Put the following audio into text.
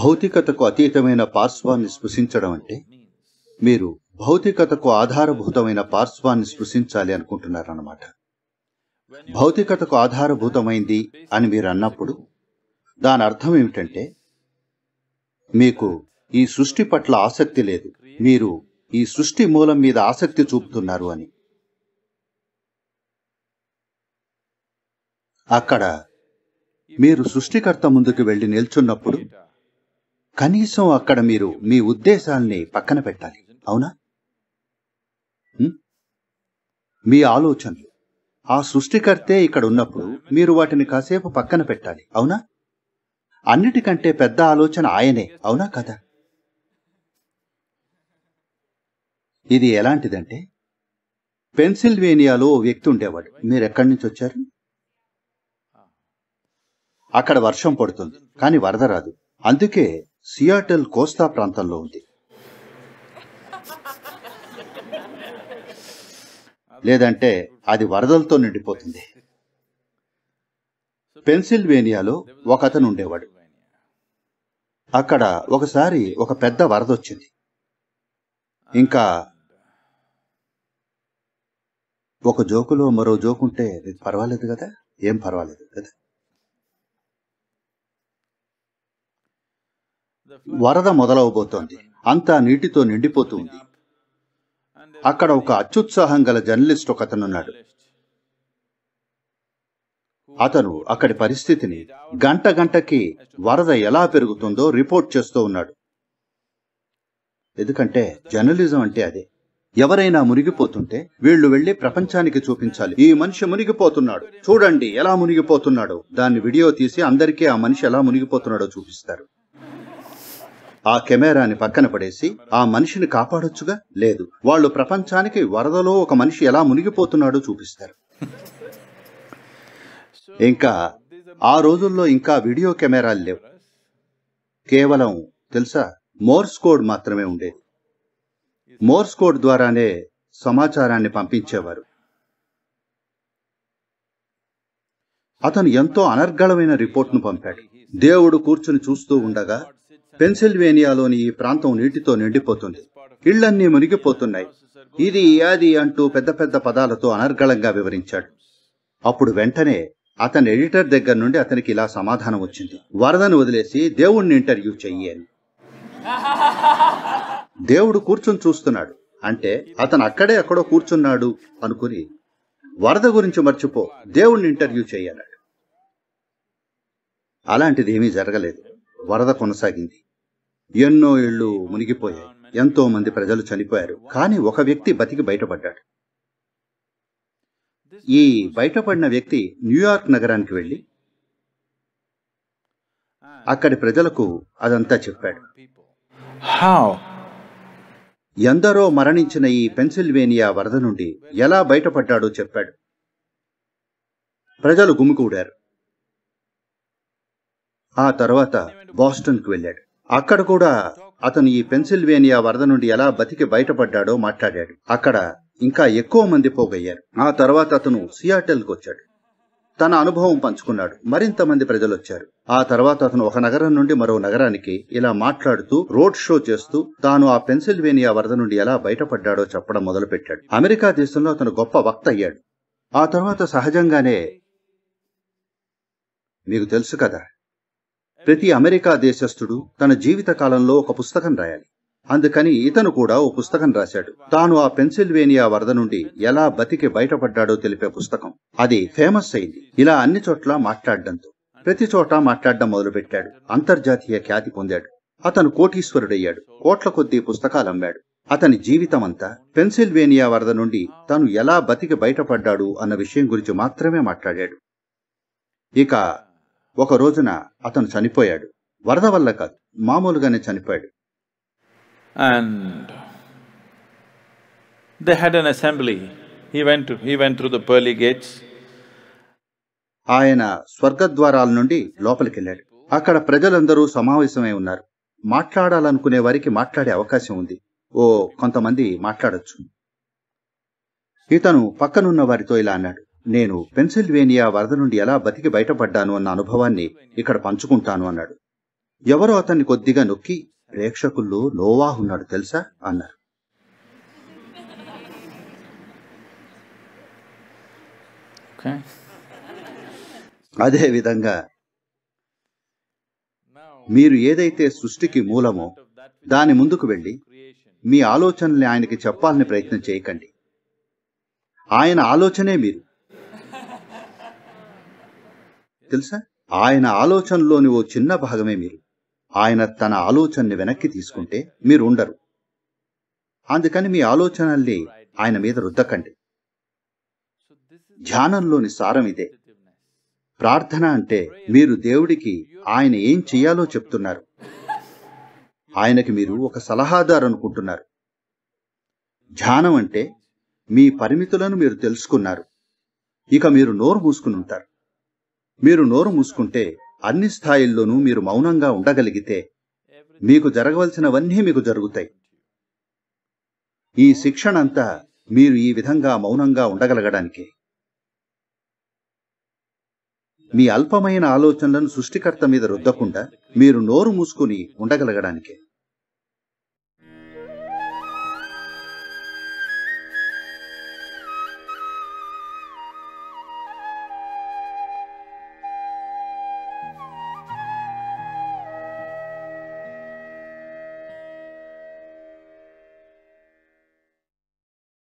భౌతికతకు అతీతమైన పార్శ్వాన్ని స్పృశించడం అంటే మీరు భౌతికతకు ఆధారభూతమైన పార్శ్వాన్ని స్పృశించాలి అనుకుంటున్నారన్నమాట భౌతికతకు ఆధారభూతమైంది అని మీరు అన్నప్పుడు దాని అర్థం ఏమిటంటే మీకు ఈ సృష్టి పట్ల ఆసక్తి లేదు మీరు ఈ సృష్టి మూలం మీద ఆసక్తి చూపుతున్నారు అని అక్కడ మీరు సృష్టికర్త ముందుకు వెళ్ళి నిల్చున్నప్పుడు కనీసం అక్కడ మీరు మీ ఉద్దేశాల్ని పక్కన పెట్టాలి అవునా మీ ఆలోచనలు ఆ సృష్టికర్తే ఇక్కడ ఉన్నప్పుడు మీరు వాటిని కాసేపు పక్కన పెట్టాలి అవునా అన్నిటికంటే పెద్ద ఆలోచన ఆయనే అవునా కదా ఇది ఎలాంటిదంటే పెన్సిల్వేనియాలో ఓ వ్యక్తి ఉండేవాడు మీరు ఎక్కడి నుంచి వచ్చారు అక్కడ వర్షం పడుతుంది కానీ వరద రాదు అందుకే సియాటల్ కోస్తా ప్రాంతంలో ఉంది లేదంటే అది వరదలతో నిండిపోతుంది పెన్సిల్వేనియాలో ఒక అతను ఉండేవాడు అక్కడ ఒకసారి ఒక పెద్ద వరద వచ్చింది ఇంకా ఒక జోకులో మరో జోకుంటే పర్వాలేదు కదా ఏం పర్వాలేదు కదా వరద మొదలవబోతోంది అంతా నీటితో నిండిపోతుంది అక్కడ ఒక అత్యుత్సాహం గల జర్నలిస్ట్ ఒకతనున్నాడు అతను అక్కడి పరిస్థితిని గంట గంటకి వరద ఎలా పెరుగుతుందో రిపోర్ట్ చేస్తూ ఉన్నాడు ఎందుకంటే జర్నలిజం అంటే అదే ఎవరైనా మునిగిపోతుంటే వీళ్లు వెళ్లి ప్రపంచానికి చూపించాలి ఈ మనిషి మునిగిపోతున్నాడు చూడండి ఎలా మునిగిపోతున్నాడో దాన్ని వీడియో తీసి అందరికీ ఆ మనిషి ఎలా మునిగిపోతున్నాడో చూపిస్తారు ఆ కెమెరాని పక్కన పడేసి ఆ మనిషిని కాపాడొచ్చుగా లేదు వాళ్ళు ప్రపంచానికి వరదలో ఒక మనిషి ఎలా మునిగిపోతున్నాడో చూపిస్తారు ఇంకా ఆ రోజుల్లో ఇంకా వీడియో కెమెరాలు లేవు కేవలం తెలుసా మోర్స్ కోడ్ మాత్రమే ఉండేది మోర్స్ కోడ్ ద్వారానే సమాచారాన్ని పంపించేవారు అతను ఎంతో అనర్గళమైన రిపోర్ట్ను పంపాడు దేవుడు కూర్చుని చూస్తూ ఉండగా పెన్సిల్వేనియాలోని ఈ ప్రాంతం నీటితో నిండిపోతుంది ఇళ్లన్నీ మునిగిపోతున్నాయి ఇది అది అంటూ పెద్ద పెద్ద పదాలతో అనర్గళంగా వివరించాడు అప్పుడు వెంటనే అతని ఎడిటర్ దగ్గర నుండి అతనికి ఇలా సమాధానం వచ్చింది వరదను వదిలేసి దేవుణ్ణి ఇంటర్వ్యూ చెయ్యి అని దేవుడు కూర్చుని చూస్తున్నాడు అంటే అతను అక్కడే ఎక్కడో కూర్చున్నాడు అనుకుని వరద గురించి మర్చిపో దేవుణ్ణి ఇంటర్వ్యూ చేయన్నాడు అలాంటిది ఏమీ జరగలేదు వరద కొనసాగింది ఎన్నో ఇళ్లు మునిగిపోయాయి ఎంతో మంది ప్రజలు చనిపోయారు కానీ ఒక వ్యక్తి బతికి బయటపడ్డాడు ఈ బయటపడిన వ్యక్తి న్యూయార్క్ నగరానికి వెళ్ళి అక్కడి ప్రజలకు అదంతా చెప్పాడు ఎందరో మరణించిన ఈ పెన్సిల్వేనియా వరద నుండి ఎలా బయటపడ్డాడో చెప్పాడు ప్రజలు గుమికూడారు ఆ తర్వాత బాస్టన్కు వెళ్ళాడు అక్కడ కూడా అతను ఈ పెన్సిల్వేనియా వరద నుండి ఎలా బతికి బయటపడ్డాడో మాట్లాడాడు అక్కడ ఇంకా ఎక్కువ మంది పోగయ్యారు ఆ తర్వాత అతను సియాటెల్కి వచ్చాడు తన అనుభవం పంచుకున్నాడు మరింత మంది ప్రజలు వచ్చారు ఆ తర్వాత అతను ఒక నగరం నుండి మరో నగరానికి ఇలా మాట్లాడుతూ రోడ్ షో చేస్తూ తాను ఆ పెన్సిల్వేనియా వరద నుండి ఎలా బయటపడ్డాడో చెప్పడం మొదలుపెట్టాడు అమెరికా దేశంలో అతను గొప్ప వక్త అయ్యాడు ఆ తర్వాత సహజంగానే మీకు తెలుసు కదా ప్రతి అమెరికా దేశస్థుడు తన జీవిత కాలంలో ఒక పుస్తకం రాయాలి అందుకని ఇతను కూడా ఓ పుస్తకం రాశాడు తాను ఆ పెన్సిల్వేనియా వరద నుండి ఎలా బతికి బయటపడ్డాడో తెలిపే పుస్తకం అది ఫేమస్ అయింది ఇలా అన్ని చోట్ల మాట్లాడడంతో ప్రతి చోట మాట్లాడడం మొదలుపెట్టాడు అంతర్జాతీయ ఖ్యాతి పొందాడు అతను కోటీశ్వరుడయ్యాడు కోట్ల కొద్దీ పుస్తకాలు అమ్మాడు అతని జీవితమంతా పెన్సిల్వేనియా వరద నుండి తాను ఎలా బతికి బయటపడ్డాడు అన్న విషయం గురించి మాత్రమే మాట్లాడాడు ఇక ఒక రోజున అతను చనిపోయాడు వరద వల్ల కాదు మామూలుగానే చనిపోయాడు and they had an assembly he went he went through the pearly gates ఆయన స్వర్గద్వారాల నుండి లోపలికి వెళ్ళాడు అక్కడ ప్రజలందరూ సమావేశమై ఉన్నారు మాట్లాడాలనుకునే వారికి మాట్లాడే అవకాశం ఉంది ఓ కొంతమంది మాట్లాడొచ్చు ఇతను పక్కనున్న వారితో ఇలా అన్నాడు నేను పెన్సిల్వేనియా వరద నుండి ఎలా బతికి బయటపడ్డాను అన్న అనుభవాన్ని ఇక్కడ పంచుకుంటాను అన్నాడు ఎవరో అతన్ని కొద్దిగా నొక్కి ప్రేక్షకుల్లో ఉన్నాడు తెలుసా అన్నారు అదే విధంగా మీరు ఏదైతే సృష్టికి మూలమో దాని ముందుకు వెళ్ళి మీ ఆలోచనల్ని ఆయనకి చెప్పాలని ప్రయత్నం చేయకండి ఆయన ఆలోచనే మీరు తెలుసా ఆయన ఆలోచనలోని ఓ చిన్న భాగమే మీరు ఆయన తన ఆలోచనని వెనక్కి తీసుకుంటే మీరు ఉండరు అందుకని మీ ఆలోచనల్ని ఆయన మీద రుద్దకండి ధ్యానంలోని సారం ఇదే ప్రార్థన అంటే మీరు దేవుడికి ఆయన ఏం చేయాలో చెప్తున్నారు ఆయనకి మీరు ఒక సలహాదారు అనుకుంటున్నారు ధ్యానం అంటే మీ పరిమితులను మీరు తెలుసుకున్నారు ఇక మీరు నోరు మూసుకుని ఉంటారు మీరు నోరు మూసుకుంటే అన్ని స్థాయిల్లోనూ మీరు మౌనంగా ఉండగలిగితే మీకు జరగవలసినవన్నీ మీకు జరుగుతాయి ఈ శిక్షణ అంతా మీరు ఈ విధంగా మౌనంగా ఉండగలగడానికి మీ అల్పమైన ఆలోచనలను సృష్టికర్త మీద రుద్దకుండా మీరు నోరు మూసుకుని ఉండగలగడానికి